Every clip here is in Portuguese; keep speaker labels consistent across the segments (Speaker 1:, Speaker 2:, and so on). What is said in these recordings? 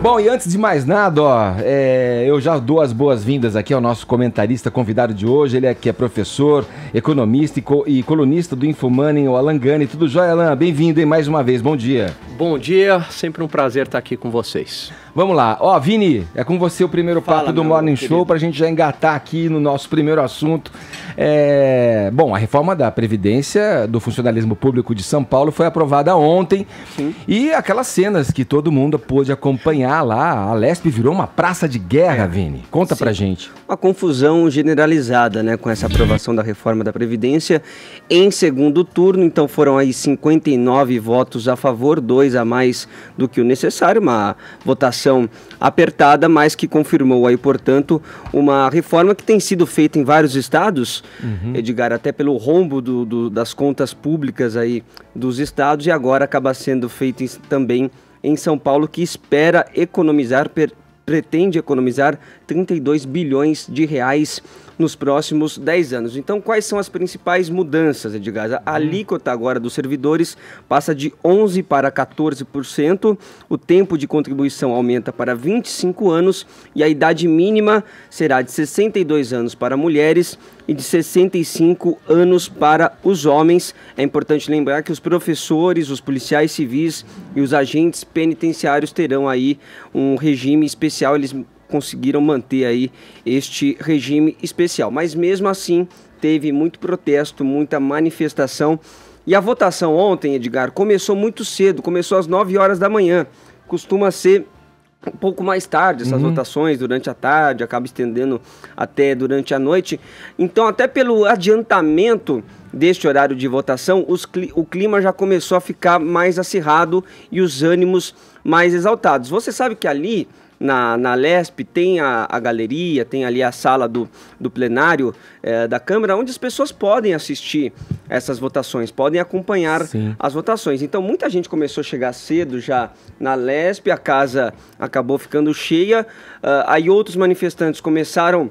Speaker 1: Bom, e antes de mais nada, ó, é, eu já dou as boas-vindas aqui ao nosso comentarista convidado de hoje. Ele é, que é professor, economista e, co e colunista do Infomoney, o Alan Gani. Tudo jóia, Alan? Bem-vindo, hein, mais uma vez. Bom dia.
Speaker 2: Bom dia, sempre um prazer estar aqui com
Speaker 1: vocês. Vamos lá. Ó, Vini, é com você o primeiro Fala, papo do Morning querido. Show para a gente já engatar aqui no nosso primeiro assunto. É, bom, a reforma da Previdência do Funcionalismo Público de São Paulo foi aprovada ontem. Sim. E aquelas cenas que todo mundo pôde acompanhar lá, a Lespe virou uma praça de guerra, é. Vini. Conta Sim. pra gente.
Speaker 3: Uma confusão generalizada, né, com essa aprovação da reforma da Previdência. Em segundo turno, então foram aí 59 votos a favor, dois a mais do que o necessário, uma votação apertada, mas que confirmou aí, portanto, uma reforma que tem sido feita em vários estados uhum. Edgar, até pelo rombo do, do, das contas públicas aí dos estados e agora acaba sendo feito em, também em São Paulo, que espera economizar, per, pretende economizar 32 bilhões de reais nos próximos 10 anos. Então, quais são as principais mudanças, Edgar? A hum. alíquota agora dos servidores passa de 11% para 14%, o tempo de contribuição aumenta para 25 anos e a idade mínima será de 62 anos para mulheres e de 65 anos para os homens. É importante lembrar que os professores, os policiais civis e os agentes penitenciários terão aí um regime especial. Eles conseguiram manter aí este regime especial. Mas mesmo assim, teve muito protesto, muita manifestação. E a votação ontem, Edgar, começou muito cedo, começou às 9 horas da manhã. Costuma ser um pouco mais tarde essas uhum. votações, durante a tarde, acaba estendendo até durante a noite. Então, até pelo adiantamento deste horário de votação, cli o clima já começou a ficar mais acirrado e os ânimos mais exaltados. Você sabe que ali na, na LESP tem a, a galeria, tem ali a sala do, do plenário é, da Câmara, onde as pessoas podem assistir essas votações, podem acompanhar Sim. as votações. Então muita gente começou a chegar cedo já na LESP, a casa acabou ficando cheia, uh, aí outros manifestantes começaram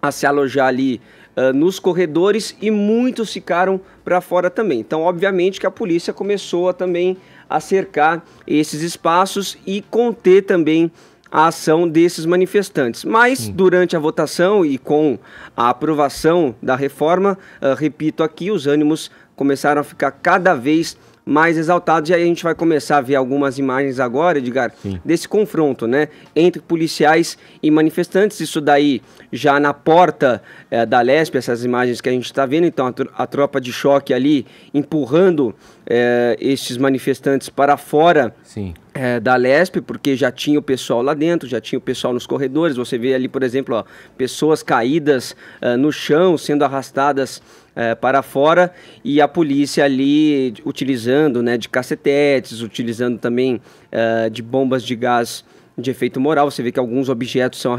Speaker 3: a se alojar ali uh, nos corredores e muitos ficaram para fora também. Então, obviamente que a polícia começou a, também a cercar esses espaços e conter também a ação desses manifestantes. Mas, durante a votação e com a aprovação da reforma, uh, repito aqui, os ânimos começaram a ficar cada vez mais exaltados. E aí a gente vai começar a ver algumas imagens agora, Edgar, Sim. desse confronto, né? Entre policiais e manifestantes. Isso daí já na porta eh, da Lesp, essas imagens que a gente está vendo. Então a, a, tropa de choque ali empurrando eh, estes manifestantes para fora. Sim é, da Lesp, porque já tinha o pessoal lá dentro, já tinha o pessoal nos corredores. Você vê ali, por exemplo, ó, pessoas caídas uh, no chão, sendo arrastadas uh, para fora, e a polícia ali utilizando né, de cacetetes, utilizando também uh, de bombas de gás de efeito moral. Você vê que alguns objetos são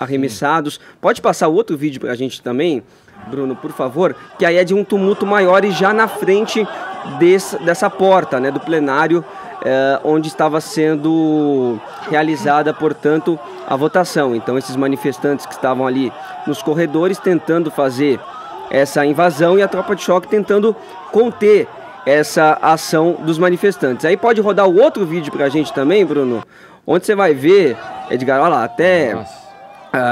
Speaker 3: arremessados. Sim. Pode passar outro vídeo para a gente também, Bruno, por favor, que aí é de um tumulto maior e já na frente desse, dessa porta né, do plenário é, onde estava sendo realizada, portanto, a votação. Então, esses manifestantes que estavam ali nos corredores tentando fazer essa invasão e a tropa de choque tentando conter essa ação dos manifestantes. Aí pode rodar o outro vídeo para a gente também, Bruno, onde você vai ver, Edgar, olha lá, até. Nossa.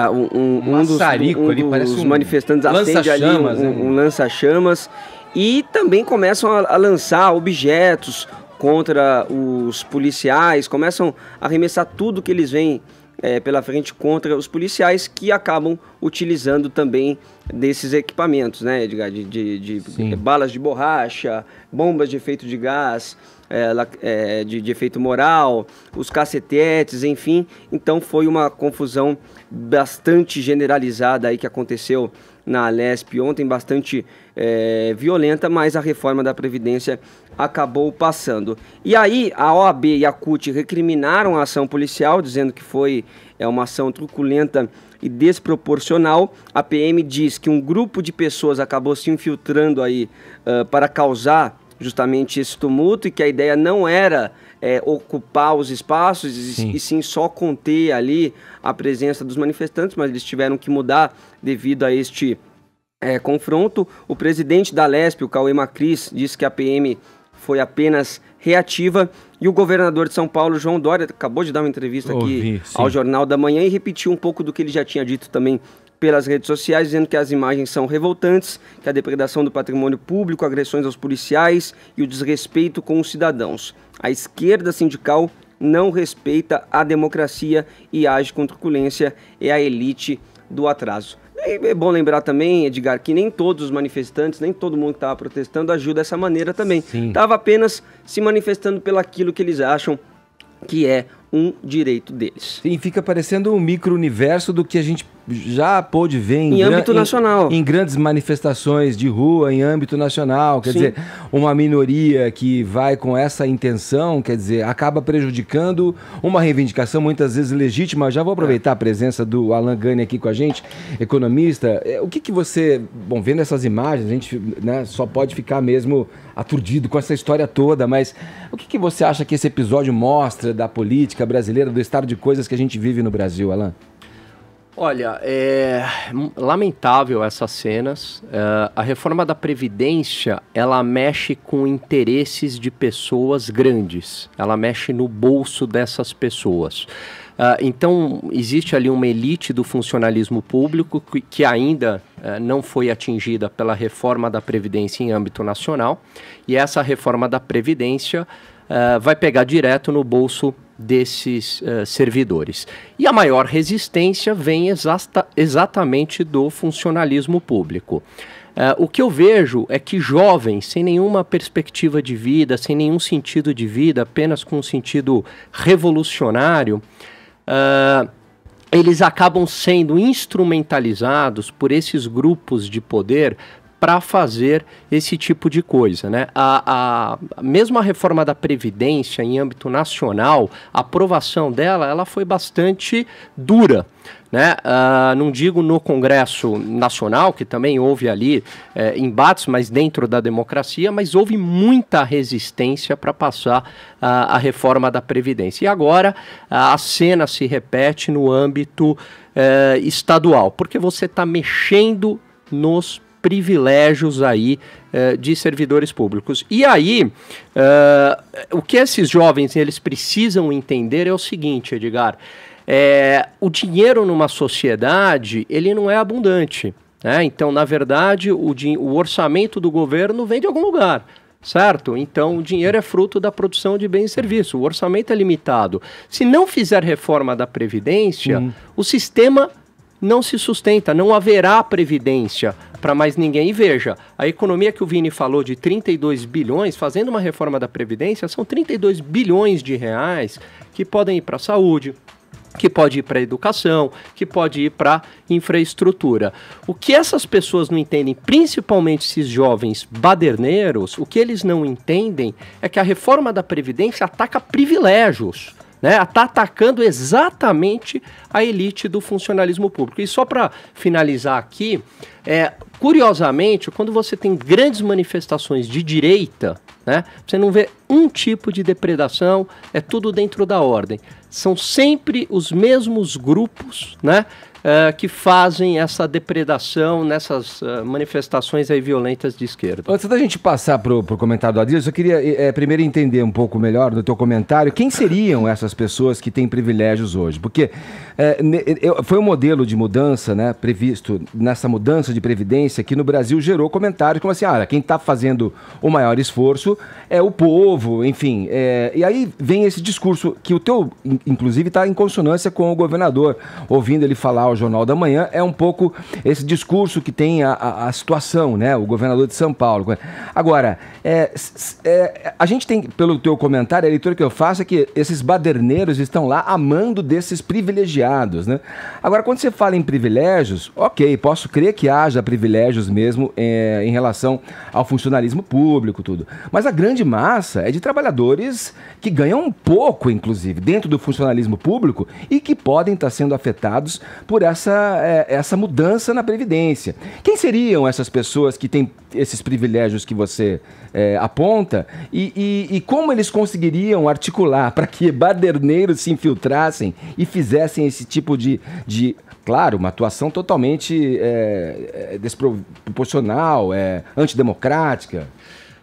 Speaker 3: Uh, um, um, um, dos, um ali, dos manifestantes acende ali um, né? um lança-chamas e também começam a, a lançar objetos, contra os policiais, começam a arremessar tudo que eles veem é, pela frente contra os policiais que acabam utilizando também desses equipamentos, né, Edgar? De, de, de, balas de borracha, bombas de efeito de gás, é, é, de, de, efeito moral, os cacetetes, enfim. Então foi uma confusão bastante generalizada aí que aconteceu na Lesp ontem, bastante é, violenta, mas a reforma da Previdência acabou passando. E aí a OAB e a CUT recriminaram a ação policial, dizendo que foi é, uma ação truculenta e desproporcional. A PM diz que um grupo de pessoas acabou se infiltrando aí uh, para causar justamente esse tumulto e que a ideia não era é, ocupar os espaços sim. E, e sim só conter ali a presença dos manifestantes, mas eles tiveram que mudar devido a este é, confronto. O presidente da Lesp, o Cauê Macris, disse que a PM foi apenas reativa. E o governador de São Paulo, João Dória, acabou de dar uma entrevista aqui ao Jornal da Manhã e repetiu um pouco do que ele já tinha dito também pelas redes sociais, dizendo que as imagens são revoltantes, que a depredação do patrimônio público, agressões aos policiais e o desrespeito com os cidadãos. A esquerda sindical não respeita a democracia e age com truculência, é a elite do atraso. É, é bom lembrar também, Edgar, que nem todos os manifestantes, nem todo mundo que estava protestando agiu dessa maneira também. Estava apenas se manifestando pelaquilo que eles acham que é um
Speaker 1: direito deles. Sim, fica parecendo um micro-universo do que a gente já pôde ver em, em âmbito nacional. Em, em, grandes manifestações de rua, em âmbito nacional. Quer Sim. dizer, uma minoria que vai com essa intenção, quer dizer, acaba prejudicando uma reivindicação muitas vezes legítima. Já vou é. aproveitar a presença do Alan Gani aqui com a gente, economista. É, o que, que você. Bom, vendo essas imagens, a gente né, só pode ficar mesmo aturdido com essa história toda, mas o que, que você acha que esse episódio mostra da política brasileira, do estado de coisas que a gente vive no Brasil, Alan?
Speaker 2: Olha, é lamentável essas cenas. É, a reforma da Previdência, ela mexe com interesses de pessoas grandes. Ela mexe no bolso dessas pessoas. Uh, então, existe ali uma elite do funcionalismo público que, que ainda uh, não foi atingida pela reforma da Previdência em âmbito nacional. E essa reforma da Previdência vai pegar direto no bolso desses uh, servidores. E a maior resistência vem exata, exatamente do funcionalismo público. Uh, o que eu vejo é que jovens, sem nenhuma perspectiva de vida, sem nenhum sentido de vida, apenas com um sentido revolucionário, uh, eles acabam sendo instrumentalizados por esses grupos de poder para fazer esse tipo de coisa. Né? A, a, mesmo a reforma da Previdência em âmbito nacional, a aprovação dela ela foi bastante dura. Né? Uh, não digo no Congresso Nacional, que também houve ali eh, embates, mas dentro da democracia, mas houve muita resistência para passar uh, a reforma da Previdência. E agora uh, a cena se repete no âmbito eh, estadual, porque você está mexendo nos privilégios aí eh, de servidores públicos. E aí, uh, o que esses jovens eles precisam entender é o seguinte, Edgar. É, o dinheiro numa sociedade ele não é abundante. Né? Então, na verdade, o, o orçamento do governo vem de algum lugar certo? Então, o dinheiro é fruto da produção de bens e serviços. O orçamento é limitado. Se não fizer reforma da Previdência, hum. o sistema não se sustenta, não haverá previdência para mais ninguém. E veja, a economia que o Vini falou de 32 bilhões, fazendo uma reforma da Previdência, são 32 bilhões de reais que podem ir para a saúde, que pode ir para a educação, que pode ir para infraestrutura. O que essas pessoas não entendem, principalmente esses jovens baderneiros, o que eles não entendem é que a reforma da Previdência ataca privilégios né? Está atacando exatamente a elite do funcionalismo público. E só para finalizar aqui, é, curiosamente, quando você tem grandes manifestações de direita, né? Você não vê um tipo de depredação, é tudo dentro da ordem. São sempre os mesmos grupos, né? Eh, que fazem essa depredação nessas uh, manifestações aí violentas de esquerda.
Speaker 1: Antes da gente passar para o comentário do Adilson, eu queria é, primeiro entender um pouco melhor no teu comentário quem seriam essas pessoas que têm privilégios hoje, porque é, foi um modelo de mudança né, previsto nessa mudança de previdência que no Brasil gerou comentários como assim, ah, quem está fazendo o maior esforço é o povo, enfim. É, e aí vem esse discurso que o teu, inclusive, está em consonância com o governador, ouvindo ele falar ao Jornal da Manhã é um pouco esse discurso que tem a, a, a situação, né? O governador de São Paulo. Agora, é, é, a gente tem, pelo teu comentário, a leitura que eu faço é que esses baderneiros estão lá amando desses privilegiados, né? Agora, quando você fala em privilégios, ok, posso crer que haja privilégios mesmo é, em relação ao funcionalismo público, tudo. Mas a grande massa é de trabalhadores que ganham um pouco, inclusive, dentro do funcionalismo público e que podem estar sendo afetados por essa, é, essa mudança na Previdência. Quem seriam essas pessoas que têm esses privilégios que você é, aponta e, e, e, como eles conseguiriam articular para que baderneiros se infiltrassem e fizessem esse tipo de, de claro, uma atuação totalmente é, é desproporcional, é, antidemocrática?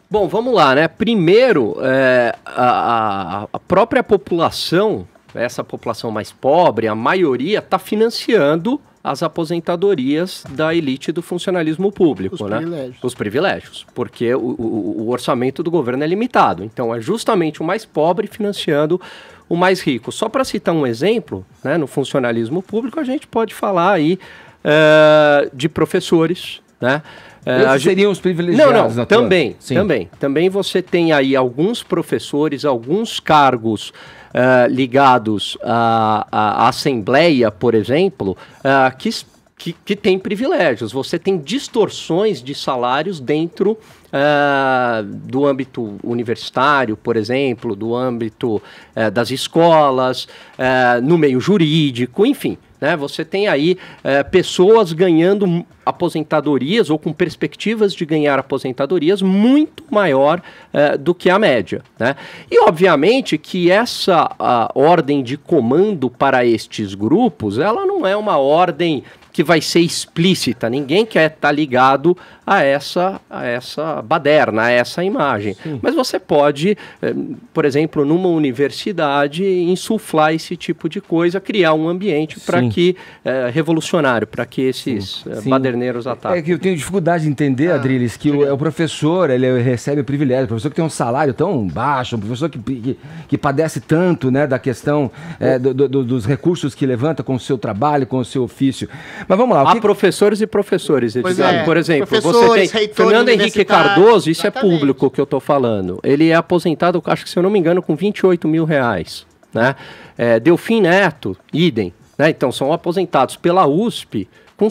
Speaker 2: Bom, vamos lá, né? Primeiro, é, a, a, própria população essa população mais pobre, a maioria está financiando as aposentadorias da elite do funcionalismo público, Os né? Privilégios. Os privilégios, porque o, o, o, orçamento do governo é limitado. Então é justamente o mais pobre financiando o mais rico. Só para citar um exemplo, né, no funcionalismo público a gente pode falar aí uh, de professores, né? É, seriam os privilegiados. Não, não, também, também. Também você tem aí alguns professores, alguns cargos uh, ligados à, à, Assembleia, por exemplo, uh, que, que, que tem privilégios. Você tem distorções de salários dentro Uh, do âmbito universitário, por exemplo, do âmbito uh, das escolas, uh, no meio jurídico, enfim. Né? Você tem aí é, pessoas ganhando aposentadorias ou com perspectivas de ganhar aposentadorias muito maior é, do que a média. Né? E, obviamente, que essa ordem de comando para estes grupos, ela não é uma ordem que vai ser explícita. Ninguém quer estar tá ligado a essa, a essa baderna, a essa imagem. Sim. Mas você pode, eh, por exemplo, numa universidade, insuflar esse tipo de coisa, criar um ambiente para que é, revolucionário, para que esses Sim. Eh, baderneiros é ataquem. É que
Speaker 1: eu tenho dificuldade de entender, ah, Adriles, que o, é o professor ele é, recebe o privilégio, o professor que tem um salário tão baixo, um professor que, que, que padece tanto né, da questão é, do, do, dos recursos que levanta com o seu trabalho, com o seu ofício. Mas vamos lá. Há que...
Speaker 2: professores e professores, é. Por exemplo, você tem Fernando Henrique Cardoso, isso é exatamente. é público que eu estou falando. Ele é aposentado, acho que se eu não me engano, com 28 mil reais. Né? É, Delfim Neto, idem. Né? Então, são aposentados pela USP com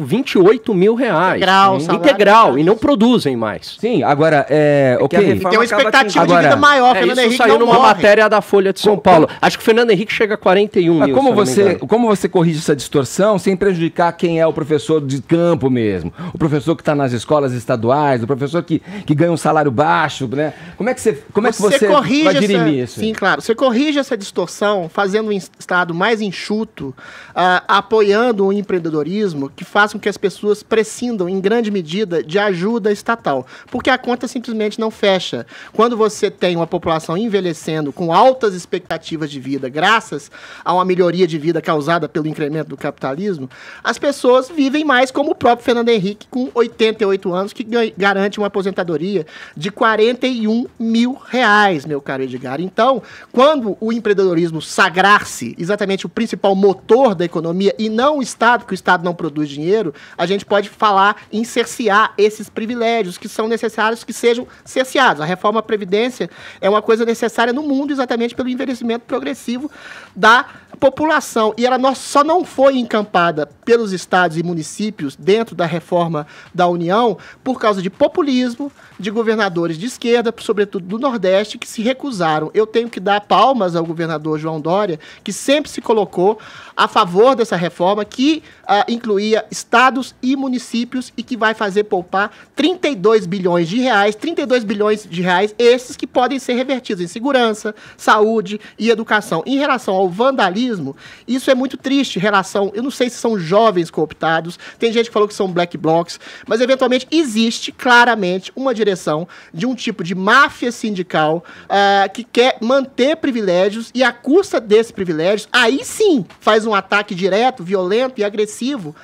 Speaker 2: 28 mil reais. Integral, né? integral e não produzem mais. Sim, agora é. é okay. E tem uma expectativa agora, de vida maior, é, Fernando Henrique. Isso saiu numa morre. matéria da Folha de São Paulo. Acho que o Fernando Henrique chega a 41 mas mil. Como você,
Speaker 1: como você corrige essa distorção sem prejudicar quem é o professor de campo mesmo? O professor que está nas escolas estaduais, o professor que, que ganha um salário baixo, né?
Speaker 4: Como é que você, como você, é que você corrige vai dirimir essa, isso? Sim, claro. Você corrige essa distorção fazendo um Estado mais enxuto, uh, apoiando o empreendedorismo mecanismo que faz com que as pessoas prescindam em grande medida de ajuda estatal, porque a conta simplesmente não fecha. Quando você tem uma população envelhecendo com altas expectativas de vida, graças a uma melhoria de vida causada pelo incremento do capitalismo, as pessoas vivem mais, como o próprio Fernando Henrique, com 88 anos, que garante uma aposentadoria de 41 mil reais, meu caro Edgar. Então, quando o empreendedorismo sagrar-se exatamente o principal motor da economia e não o Estado, que o Estado não produz dinheiro, a gente pode falar em cercear esses privilégios que são necessários que sejam cerceados. A reforma à Previdência é uma coisa necessária no mundo exatamente pelo envelhecimento progressivo da população. E ela só não foi encampada pelos estados e municípios dentro da reforma da União por causa de populismo, de governadores de esquerda, sobretudo do Nordeste, que se recusaram. Eu tenho que dar palmas ao governador João Dória, que sempre se colocou a favor dessa reforma, que, uh, ah, inclusive, incluía estados e municípios e que vai fazer poupar 32 bilhões de reais, 32 bilhões de reais esses que podem ser revertidos em segurança, saúde e educação. Em relação ao vandalismo, isso é muito triste em relação, eu não sei se são jovens cooptados, tem gente que falou que são black blocs, mas eventualmente existe claramente uma direção de um tipo de máfia sindical uh, que quer manter privilégios e à custa desses privilégios, aí sim faz um ataque direto, violento e agressivo povo,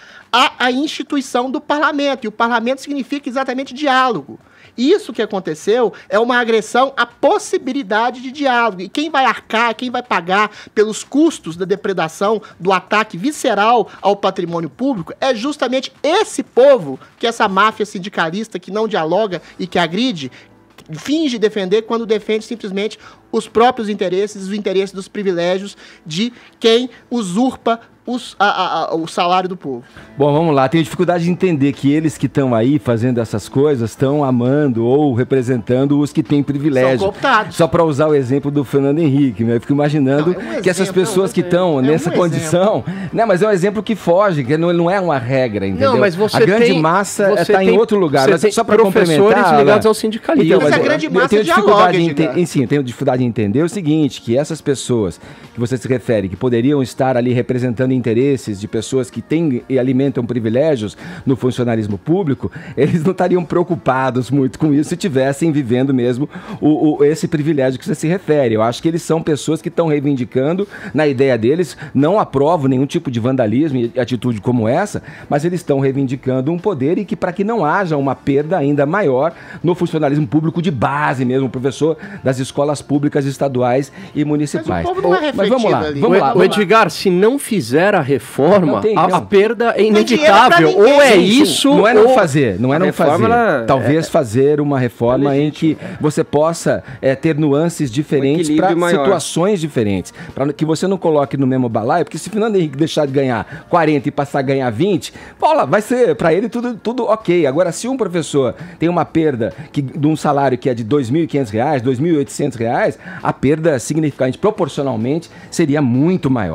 Speaker 4: a instituição do parlamento. E o parlamento significa exatamente diálogo. Isso que aconteceu é uma agressão à possibilidade de diálogo. E quem vai arcar, quem vai pagar pelos custos da depredação, do ataque visceral ao patrimônio público, é justamente esse povo que essa máfia sindicalista que não dialoga e que agride finge defender quando defende simplesmente os próprios interesses, os interesses dos privilégios de quem usurpa os, a, a, o salário do povo.
Speaker 1: Bom, vamos lá. Tenho dificuldade de entender que eles que estão aí fazendo essas coisas estão amando ou representando os que têm privilégio. São Só para usar o exemplo do Fernando Henrique, né? eu fico imaginando não, é um exemplo, que essas é pessoas que estão é nessa um condição. Né? Mas é um exemplo que foge, que não, não é uma regra, entendeu? Não, mas você A grande tem, massa está em outro lugar. Mas é só para complementar. ligados ao sindicalismo. Então, mas, mas a grande eu, massa eu tenho dificuldade em ente... Sim, eu tenho dificuldade em entender o seguinte: que essas pessoas que você se refere, que poderiam estar ali representando interesses de pessoas que têm e alimentam privilégios no funcionalismo público, eles não estariam preocupados muito com isso se estivessem vivendo mesmo o, o, esse privilégio que você se refere. Eu acho que eles são pessoas que estão reivindicando, na ideia deles, não aprovo nenhum tipo de vandalismo e atitude como essa, mas eles estão reivindicando um poder e que para que não haja uma perda ainda maior no funcionalismo público de base mesmo, professor das escolas públicas estaduais e municipais. Mas, o povo não é mas vamos lá, vamos lá. Vamos o Edgar, lá. se não fizer fizer a reforma, tem, a, a, perda é inevitável. ou é isso. Não é não fazer. Não é não fazer. Talvez é, fazer uma reforma é em que você possa é, ter nuances diferentes um para situações diferentes. Para que você não coloque no mesmo balaio, porque se Fernando Henrique deixar de ganhar 40 e passar a ganhar 20, Paula, vai ser para ele tudo, tudo ok. Agora, se um professor tem uma perda que, de um salário que é de R$ 2.500, R$ 2.800, a perda significante proporcionalmente seria muito maior.